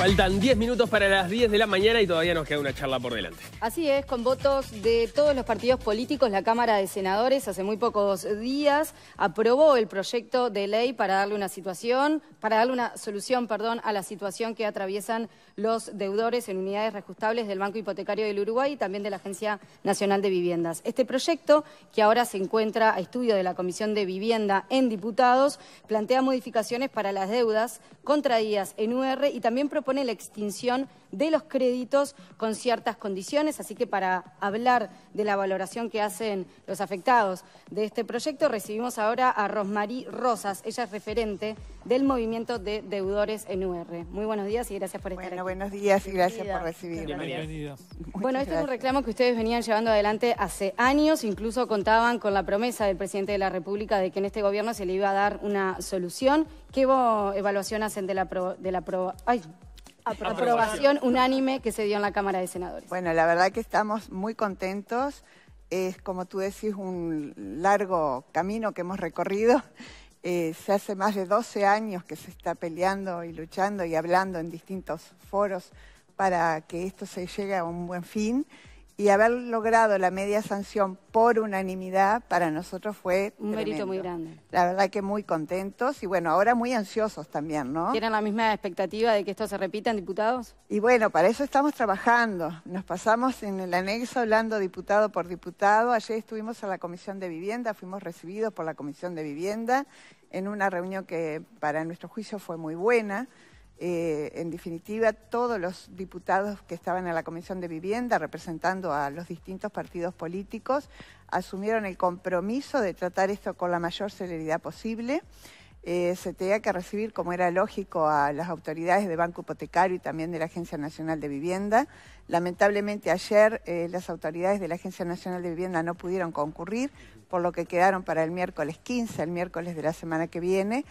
Faltan 10 minutos para las 10 de la mañana y todavía nos queda una charla por delante. Así es, con votos de todos los partidos políticos, la Cámara de Senadores hace muy pocos días aprobó el proyecto de ley para darle una situación, para darle una solución, perdón, a la situación que atraviesan los deudores en unidades reajustables del Banco Hipotecario del Uruguay y también de la Agencia Nacional de Viviendas. Este proyecto, que ahora se encuentra a estudio de la Comisión de Vivienda en Diputados, plantea modificaciones para las deudas contraídas en UR y también propone la extinción de los créditos con ciertas condiciones, así que para hablar de la valoración que hacen los afectados de este proyecto, recibimos ahora a Rosmarí Rosas, ella es referente del movimiento de deudores en UR. Muy buenos días y gracias por estar bueno, buenos días y gracias por recibirnos. Bienvenidos. Bueno, este es un reclamo que ustedes venían llevando adelante hace años, incluso contaban con la promesa del presidente de la República de que en este gobierno se le iba a dar una solución. ¿Qué evaluación hacen de la, aprobación? de la aprobación. unánime que se dio en la Cámara de Senadores. Bueno, la verdad que estamos muy contentos. Es, como tú decís, un largo camino que hemos recorrido. Eh, se hace más de 12 años que se está peleando y luchando y hablando en distintos foros para que esto se llegue a un buen fin y haber logrado la media sanción por unanimidad para nosotros fue un mérito muy grande. La verdad que muy contentos y bueno, ahora muy ansiosos también, ¿no? ¿Tienen la misma expectativa de que esto se repita en diputados? Y bueno, para eso estamos trabajando. Nos pasamos en el anexo hablando diputado por diputado. Ayer estuvimos en la Comisión de Vivienda, fuimos recibidos por la Comisión de Vivienda en una reunión que para nuestro juicio fue muy buena. Eh, en definitiva, todos los diputados que estaban en la Comisión de Vivienda representando a los distintos partidos políticos asumieron el compromiso de tratar esto con la mayor celeridad posible. Eh, se tenía que recibir, como era lógico, a las autoridades de Banco Hipotecario y también de la Agencia Nacional de Vivienda. Lamentablemente ayer eh, las autoridades de la Agencia Nacional de Vivienda no pudieron concurrir, por lo que quedaron para el miércoles 15, el miércoles de la semana que viene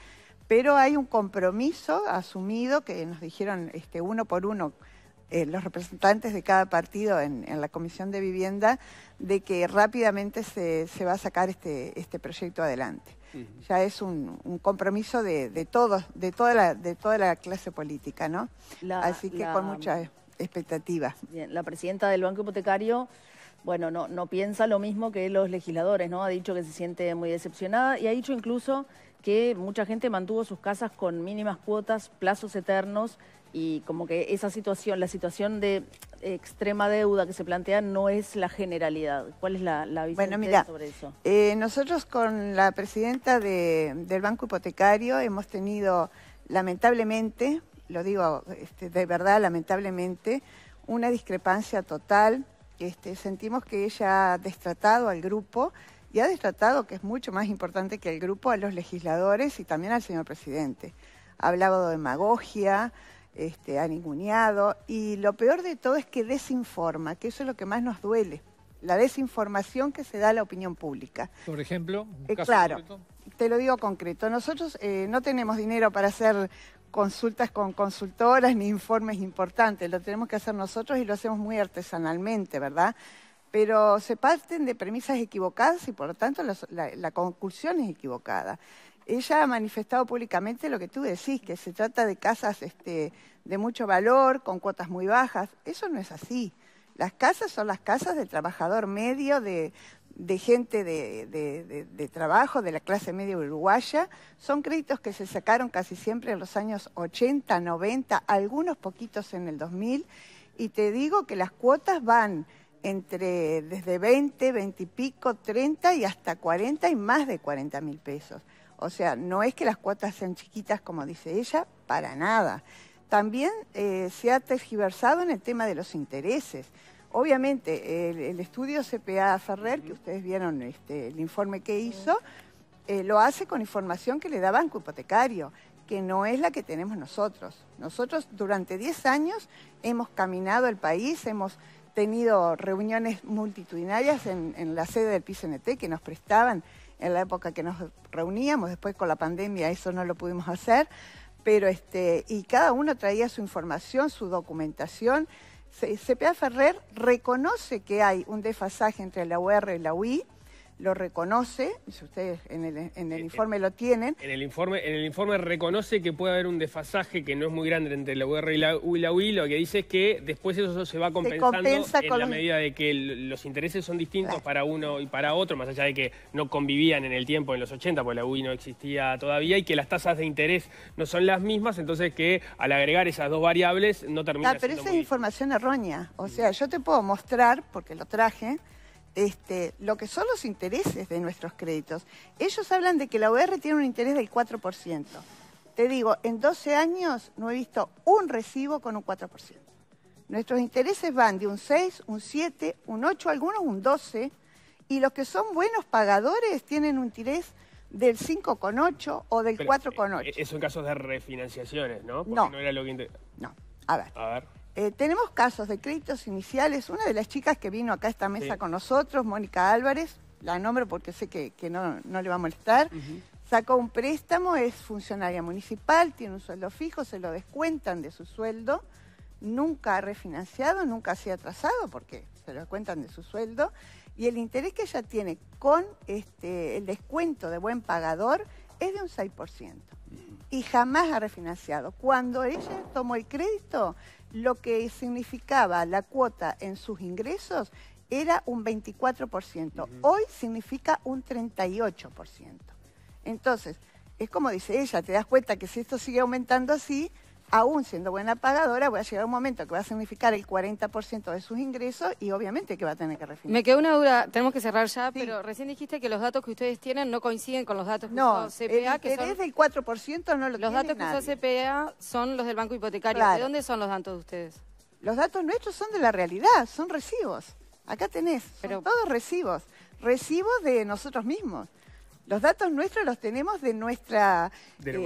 pero hay un compromiso asumido que nos dijeron este, uno por uno eh, los representantes de cada partido en, la Comisión de Vivienda de que rápidamente se, va a sacar este, este proyecto adelante. Ya es un, compromiso de, todos, de toda la, de toda la clase política, ¿no? Así que con mucha expectativas. Bien, la presidenta del Banco Hipotecario bueno, no, piensa lo mismo que los legisladores, ¿no? Ha dicho que se siente muy decepcionada y ha dicho incluso que mucha gente mantuvo sus casas con mínimas cuotas, plazos eternos y como que esa situación, la situación de extrema deuda que se plantea no es la generalidad. ¿Cuál es la, visión sobre eso? Eh, nosotros con la presidenta del Banco Hipotecario hemos tenido, lamentablemente, lo digo este, de verdad, lamentablemente, una discrepancia total este, sentimos que ella ha destratado al grupo y ha destratado, que es mucho más importante que el grupo, a los legisladores y también al señor presidente. Ha hablado de demagogia, este, ha ninguneado y lo peor de todo es que desinforma, que eso es lo que más nos duele, la desinformación que se da a la opinión pública. Por ejemplo, eh, claro. Te lo digo concreto, nosotros eh, no tenemos dinero para hacer consultas con consultoras ni informes importantes, lo tenemos que hacer nosotros y lo hacemos muy artesanalmente, ¿verdad? Pero se parten de premisas equivocadas y por lo tanto la, conclusión es equivocada. Ella ha manifestado públicamente lo que tú decís, que se trata de casas este, de mucho valor, con cuotas muy bajas. Eso no es así. Las casas son las casas del trabajador medio, de, de gente de, trabajo, de la clase media uruguaya. Son créditos que se sacaron casi siempre en los años 80, 90, algunos poquitos en el 2000. Y te digo que las cuotas van entre desde 20, 20 y pico, 30 y hasta 40 y más de 40 mil pesos. O sea, no es que las cuotas sean chiquitas como dice ella, para nada. También eh, se ha tergiversado en el tema de los intereses. Obviamente, el, estudio CPA Ferrer, que ustedes vieron este, el informe que hizo, eh, lo hace con información que le da Banco Hipotecario, que no es la que tenemos nosotros. Nosotros durante 10 años hemos caminado el país, hemos tenido reuniones multitudinarias en, la sede del PCNT que nos prestaban en la época que nos reuníamos, después con la pandemia eso no lo pudimos hacer, pero este, y cada uno traía su información, su documentación, CPA Ferrer reconoce que hay un desfasaje entre la UR y la UI, lo reconoce, si ustedes en el, en el eh, eh, informe lo tienen. En el informe, en el informe reconoce que puede haber un desfasaje que no es muy grande entre la UR y la, UI, lo que dice es que después eso se va compensando en la medida de que los intereses son distintos para uno y para otro, más allá de que no convivían en el tiempo en los 80, porque la UI no existía todavía, y que las tasas de interés no son las mismas, entonces que al agregar esas dos variables no termina... Claro, ah, pero esa es información errónea, o sea, yo te puedo mostrar, porque lo traje, este, lo que son los intereses de nuestros créditos. Ellos hablan de que la OR tiene un interés del 4%. Te digo, en 12 años no he visto un recibo con un 4%. Nuestros intereses van de un 6, un 7, un 8, algunos un 12, y los que son buenos pagadores tienen un interés del 5,8 o del 4,8. Eso en casos de refinanciaciones, ¿no? Porque no. No era lo No. A ver. A ver. Eh, tenemos casos de créditos iniciales. Una de las chicas que vino acá a esta mesa con nosotros, Mónica Álvarez, la nombro porque sé que, no, le va a molestar, sacó un préstamo, es funcionaria municipal, tiene un sueldo fijo, se lo descuentan de su sueldo, nunca ha refinanciado, nunca se ha atrasado porque se lo descuentan de su sueldo. Y el interés que ella tiene con este, el descuento de buen pagador es de un 6% y jamás ha refinanciado. Cuando ella tomó el crédito, lo que significaba la cuota en sus ingresos era un 24%. Hoy significa un 38%. Entonces, es como dice ella, te das cuenta que si esto sigue aumentando así, aún siendo buena pagadora, va a llegar un momento que va a significar el 40% de sus ingresos y obviamente que va a tener que refinar. Me quedó una duda, tenemos que cerrar ya, pero recién dijiste que los datos que ustedes tienen no coinciden con los datos que no, usó CPA. Eh, eh, el que del 4% no lo Los datos que usó CPA son los del Banco Hipotecario. ¿De dónde son los datos de ustedes? Los datos nuestros son de la realidad, son recibos. Acá tenés, pero... todos recibos. Recibos de nosotros mismos. Los datos nuestros los tenemos de nuestra, de, eh,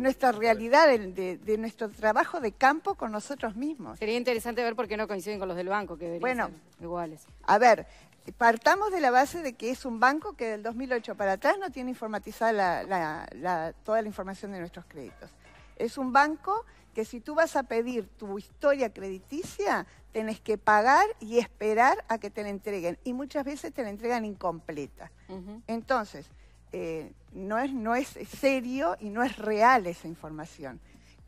nuestra realidad, de, nuestro trabajo de campo con nosotros mismos. Sería interesante ver por qué no coinciden con los del banco, que bueno, iguales. A ver, partamos de la base de que es un banco que del 2008 para atrás no tiene informatizada toda la información de nuestros créditos. Es un banco que si tú vas a pedir tu historia crediticia, tenés que pagar y esperar a que te la entreguen. Y muchas veces te la entregan incompleta. Entonces, eh, no, es, no es serio y no es real esa información.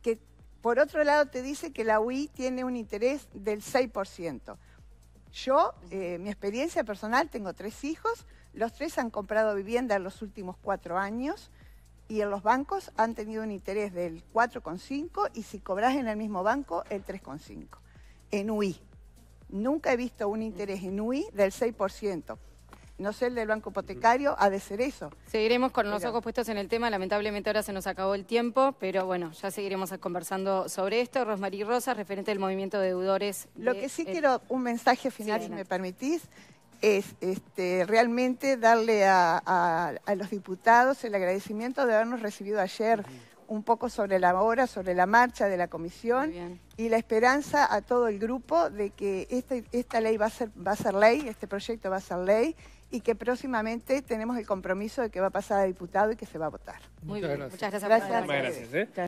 Que por otro lado te dice que la UI tiene un interés del 6%. Yo, eh, mi experiencia personal, tengo tres hijos, los tres han comprado vivienda en los últimos cuatro años, y en los bancos han tenido un interés del 4,5 y si cobras en el mismo banco, el 3,5. En UI, nunca he visto un interés en UI del 6%. No sé, el del banco hipotecario ha de ser eso. Seguiremos con los ojos puestos en el tema. Lamentablemente ahora se nos acabó el tiempo, pero bueno, ya seguiremos conversando sobre esto. Rosmarie Rosa, referente del movimiento de deudores. Lo que sí quiero, un mensaje final, si me permitís es este, realmente darle a, a, los diputados el agradecimiento de habernos recibido ayer un poco sobre la hora, sobre la marcha de la comisión y la esperanza a todo el grupo de que este, esta ley va a, ser, va a ser ley, este proyecto va a ser ley y que próximamente tenemos el compromiso de que va a pasar a diputado y que se va a votar. muchas gracias.